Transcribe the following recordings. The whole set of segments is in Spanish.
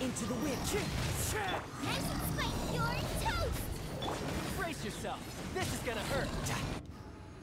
Into the wind. Nice and spike, you're toast! Brace yourself. This is gonna hurt.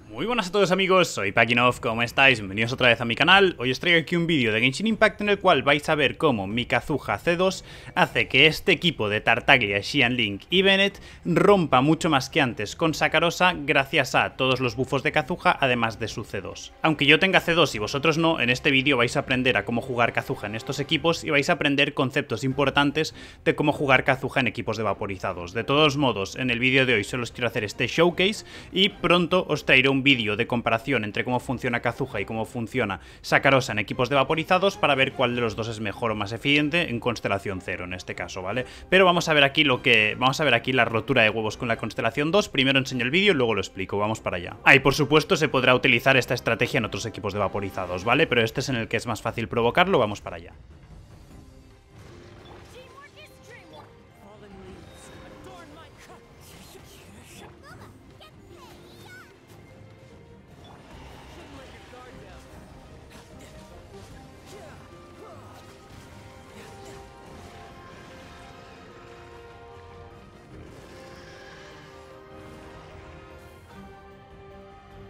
Muy buenas a todos amigos, soy Pakinov, ¿cómo estáis? Bienvenidos otra vez a mi canal. Hoy os traigo aquí un vídeo de Genshin Impact en el cual vais a ver cómo mi Kazuha C2 hace que este equipo de Tartaglia, Xian Link y Bennett rompa mucho más que antes con Sakarosa gracias a todos los bufos de Kazuha además de su C2. Aunque yo tenga C2 y vosotros no, en este vídeo vais a aprender a cómo jugar Kazuha en estos equipos y vais a aprender conceptos importantes de cómo jugar Kazuha en equipos de vaporizados. De todos modos, en el vídeo de hoy solo os quiero hacer este showcase y pronto os traeré un un vídeo de comparación entre cómo funciona Kazuha y cómo funciona Sakarosa en equipos de vaporizados para ver cuál de los dos es mejor o más eficiente en constelación 0 en este caso, ¿vale? Pero vamos a ver aquí lo que... Vamos a ver aquí la rotura de huevos con la constelación 2. Primero enseño el vídeo y luego lo explico. Vamos para allá. Ah, y por supuesto se podrá utilizar esta estrategia en otros equipos de vaporizados, ¿vale? Pero este es en el que es más fácil provocarlo. Vamos para allá.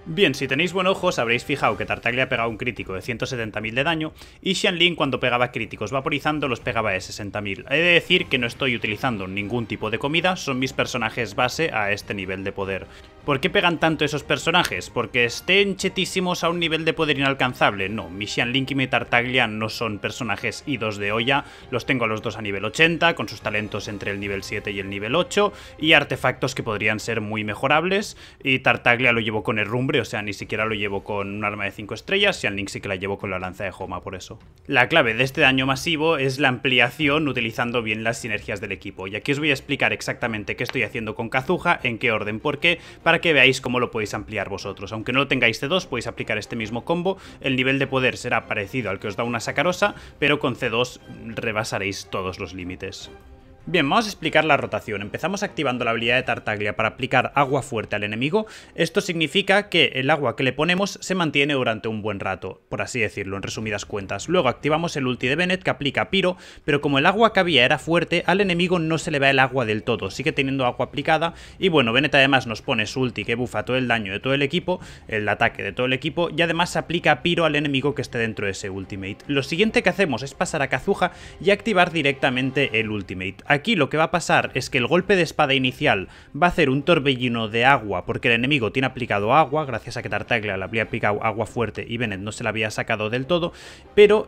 Bien, si tenéis buen ojo, os habréis fijado que Tartaglia pegado un crítico de 170.000 de daño y Xianlin cuando pegaba críticos vaporizando los pegaba de 60.000. He de decir que no estoy utilizando ningún tipo de comida, son mis personajes base a este nivel de poder. ¿Por qué pegan tanto esos personajes? ¿Porque estén chetísimos a un nivel de poder inalcanzable? No, mi Link y mi Tartaglia no son personajes idos de olla, los tengo a los dos a nivel 80, con sus talentos entre el nivel 7 y el nivel 8, y artefactos que podrían ser muy mejorables, y Tartaglia lo llevo con herrumbre, o sea, ni siquiera lo llevo con un arma de 5 estrellas, Xian Link sí que la llevo con la lanza de Homa por eso. La clave de este daño masivo es la ampliación utilizando bien las sinergias del equipo, y aquí os voy a explicar exactamente qué estoy haciendo con Kazuha, en qué orden, por qué, para para que veáis cómo lo podéis ampliar vosotros. Aunque no lo tengáis C2, podéis aplicar este mismo combo. El nivel de poder será parecido al que os da una sacarosa, pero con C2 rebasaréis todos los límites. Bien, vamos a explicar la rotación. Empezamos activando la habilidad de Tartaglia para aplicar agua fuerte al enemigo. Esto significa que el agua que le ponemos se mantiene durante un buen rato, por así decirlo, en resumidas cuentas. Luego activamos el ulti de Bennett que aplica piro, pero como el agua que había era fuerte, al enemigo no se le va el agua del todo, sigue teniendo agua aplicada. Y bueno, Bennett además nos pone su ulti que bufa todo el daño de todo el equipo, el ataque de todo el equipo, y además aplica piro al enemigo que esté dentro de ese ultimate. Lo siguiente que hacemos es pasar a Kazuha y activar directamente el ultimate Aquí lo que va a pasar es que el golpe de espada inicial va a hacer un torbellino de agua, porque el enemigo tiene aplicado agua, gracias a que Tartaglia le había aplicado agua fuerte y Bennett no se la había sacado del todo, pero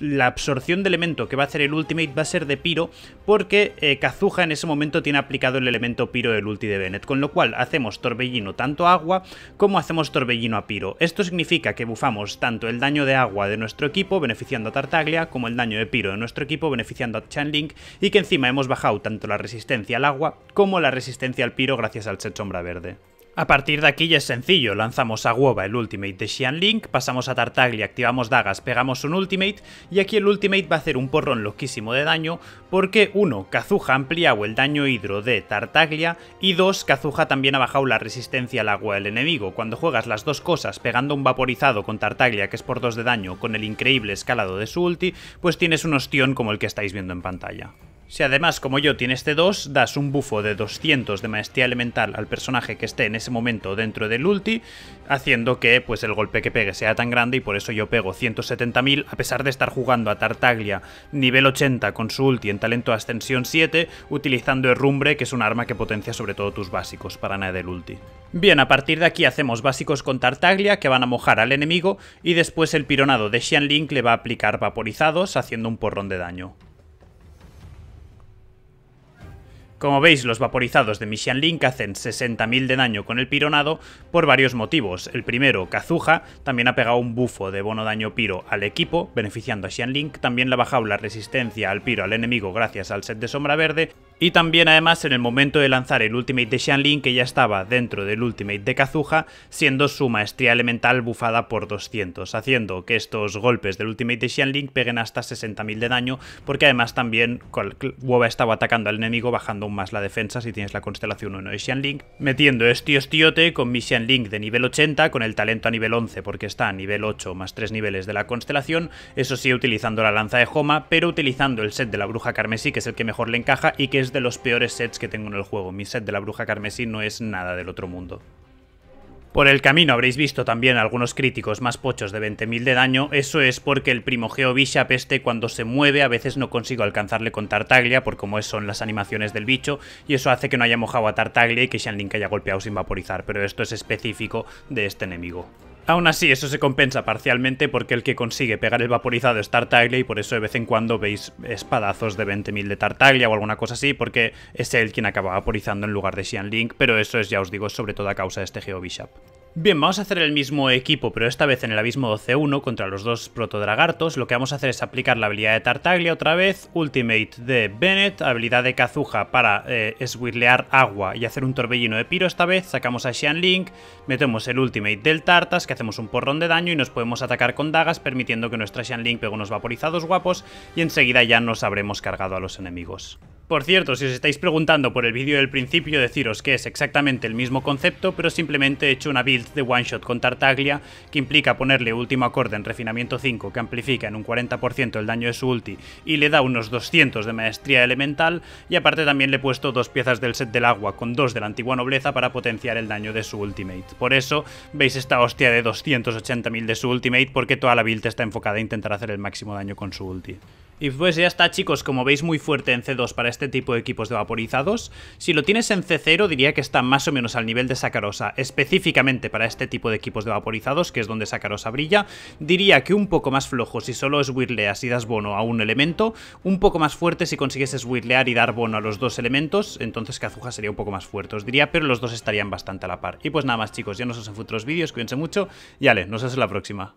la absorción de elemento que va a hacer el ultimate va a ser de piro, porque Cazuja eh, Kazuha en ese momento tiene aplicado el elemento piro del ulti de Bennett, con lo cual hacemos torbellino tanto agua como hacemos torbellino a piro. Esto significa que bufamos tanto el daño de agua de nuestro equipo, beneficiando a Tartaglia, como el daño de piro de nuestro equipo, beneficiando a Link y que encima hemos bajado tanto la resistencia al agua como la resistencia al piro gracias al set sombra verde. A partir de aquí ya es sencillo, lanzamos a huevo el ultimate de Xian Link, pasamos a Tartaglia, activamos dagas, pegamos un ultimate, y aquí el ultimate va a hacer un porrón loquísimo de daño, porque 1. Kazuha ha ampliado el daño hidro de Tartaglia, y 2. Kazuha también ha bajado la resistencia al agua del enemigo. Cuando juegas las dos cosas pegando un vaporizado con Tartaglia, que es por 2 de daño, con el increíble escalado de su ulti, pues tienes un ostión como el que estáis viendo en pantalla. Si además, como yo, tienes este 2 das un bufo de 200 de maestría elemental al personaje que esté en ese momento dentro del ulti, haciendo que pues, el golpe que pegue sea tan grande y por eso yo pego 170.000, a pesar de estar jugando a Tartaglia nivel 80 con su ulti en talento ascensión 7, utilizando Herrumbre, que es un arma que potencia sobre todo tus básicos para nada del ulti. Bien, a partir de aquí hacemos básicos con Tartaglia, que van a mojar al enemigo, y después el pironado de Xianling le va a aplicar vaporizados, haciendo un porrón de daño. Como veis, los vaporizados de Link hacen 60.000 de daño con el pironado por varios motivos. El primero, Kazuha también ha pegado un bufo de bono daño piro al equipo, beneficiando a Link. También le ha bajado la resistencia al piro al enemigo gracias al set de sombra verde y también además en el momento de lanzar el Ultimate de Link, que ya estaba dentro del Ultimate de Kazuha, siendo su maestría elemental bufada por 200, haciendo que estos golpes del Ultimate de Shanlin peguen hasta 60.000 de daño, porque además también Woba estaba atacando al enemigo bajando aún más la defensa si tienes la constelación 1 de Link, metiendo este hostiote con mi Link de nivel 80 con el talento a nivel 11 porque está a nivel 8 más 3 niveles de la constelación, eso sí utilizando la lanza de Homa, pero utilizando el set de la bruja carmesí que es el que mejor le encaja y que de los peores sets que tengo en el juego. Mi set de la bruja carmesí no es nada del otro mundo. Por el camino habréis visto también algunos críticos más pochos de 20.000 de daño, eso es porque el primogeo Bishop este cuando se mueve a veces no consigo alcanzarle con Tartaglia por como son las animaciones del bicho y eso hace que no haya mojado a Tartaglia y que Shanlink haya golpeado sin vaporizar, pero esto es específico de este enemigo. Aún así, eso se compensa parcialmente porque el que consigue pegar el vaporizado es Tartaglia y por eso de vez en cuando veis espadazos de 20.000 de Tartaglia o alguna cosa así, porque es él quien acaba vaporizando en lugar de Link, pero eso es, ya os digo, sobre todo a causa de este Geo Bishop. Bien, vamos a hacer el mismo equipo, pero esta vez en el abismo 12 1 contra los dos protodragartos. Lo que vamos a hacer es aplicar la habilidad de Tartaglia otra vez, Ultimate de Bennett, habilidad de Kazuha para eh, agua y hacer un torbellino de piro esta vez. Sacamos a Xian Link, metemos el Ultimate del Tartas, que hacemos un porrón de daño y nos podemos atacar con dagas, permitiendo que nuestra Xian Link pegue unos vaporizados guapos y enseguida ya nos habremos cargado a los enemigos. Por cierto, si os estáis preguntando por el vídeo del principio, deciros que es exactamente el mismo concepto, pero simplemente he hecho una build de one shot con Tartaglia, que implica ponerle último acorde en refinamiento 5, que amplifica en un 40% el daño de su ulti y le da unos 200 de maestría elemental, y aparte también le he puesto dos piezas del set del agua con dos de la antigua nobleza para potenciar el daño de su ultimate. Por eso veis esta hostia de 280.000 de su ultimate porque toda la build está enfocada a intentar hacer el máximo daño con su ulti. Y pues ya está chicos, como veis muy fuerte en C2 para este tipo de equipos de vaporizados. Si lo tienes en C0 diría que está más o menos al nivel de Sacarosa, específicamente para este tipo de equipos de vaporizados, que es donde Sacarosa brilla. Diría que un poco más flojo si solo es whirleas y das bono a un elemento, un poco más fuerte si consigues swirlear y dar bono a los dos elementos, entonces Kazuha sería un poco más fuerte, os diría, pero los dos estarían bastante a la par. Y pues nada más chicos, ya nos vemos en futuros vídeos, cuídense mucho y ale, nos vemos en la próxima.